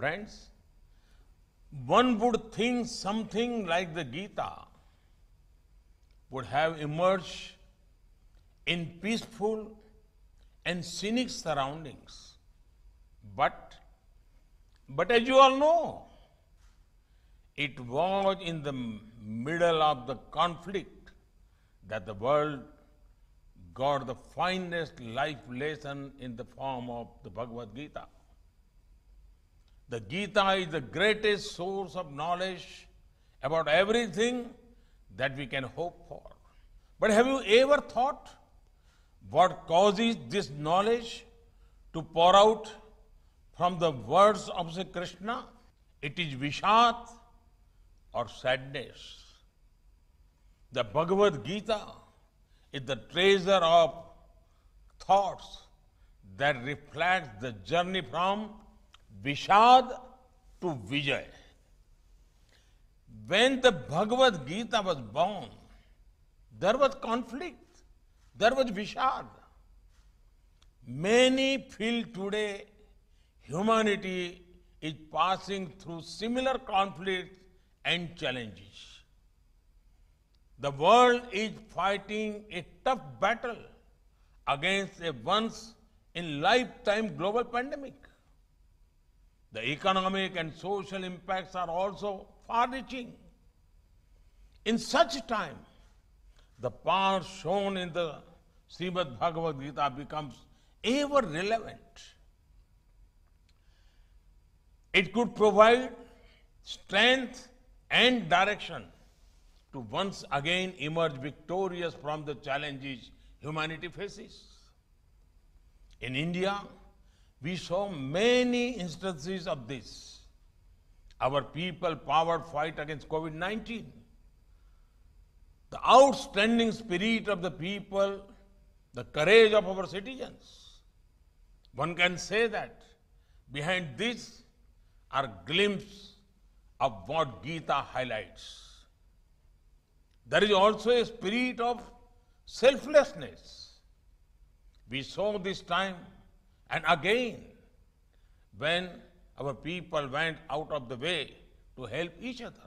Friends, one would think something like the Gita would have emerged in peaceful and scenic surroundings. But, but as you all know, it was in the middle of the conflict that the world got the finest life lesson in the form of the Bhagavad Gita. The Gita is the greatest source of knowledge about everything that we can hope for. But have you ever thought what causes this knowledge to pour out from the words of Sri Krishna? It is vishat or sadness. The Bhagavad Gita is the treasure of thoughts that reflects the journey from Vishad to Vijay. When the Bhagavad Gita was born, there was conflict, there was Vishad. Many feel today humanity is passing through similar conflicts and challenges. The world is fighting a tough battle against a once in lifetime global pandemic. The economic and social impacts are also far reaching. In such time, the power shown in the Srimad Bhagavad Gita becomes ever relevant. It could provide strength and direction to once again emerge victorious from the challenges humanity faces. In India, we saw many instances of this. Our people power fight against COVID-19. The outstanding spirit of the people, the courage of our citizens. One can say that behind this are glimpses of what Gita highlights. There is also a spirit of selflessness. We saw this time and again, when our people went out of the way to help each other,